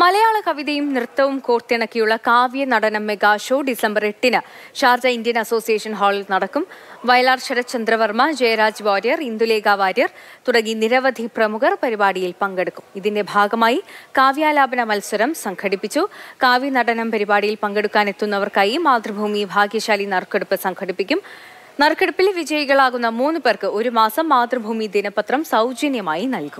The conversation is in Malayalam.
മലയാള കവിതയും നൃത്തവും കോർത്തിണക്കിയുള്ള കാവ്യ നടനം മെഗാ ഷോ ഡിസംബർ എട്ടിന് ഷാർജ ഇന്ത്യൻ അസോസിയേഷൻ ഹാളിൽ നടക്കും വയലാർ ചന്ദ്രവർമ്മ ജയരാജ് വാര്യർ ഇന്ദുലേഖ വാര്യർ തുടങ്ങി നിരവധി പ്രമുഖർ പരിപാടിയിൽ പങ്കെടുക്കും ഇതിന്റെ ഭാഗമായി കാവ്യാലാപന മത്സരം സംഘടിപ്പിച്ചു കാവ്യ നടനം പരിപാടിയിൽ എത്തുന്നവർക്കായി മാതൃഭൂമി ഭാഗ്യശാലി നറുക്കെടുപ്പ് സംഘടിപ്പിക്കും നറുക്കെടുപ്പിൽ വിജയികളാകുന്ന മൂന്ന് പേർക്ക് ഒരു മാസം മാതൃഭൂമി ദിനപത്രം സൗജന്യമായി നൽകും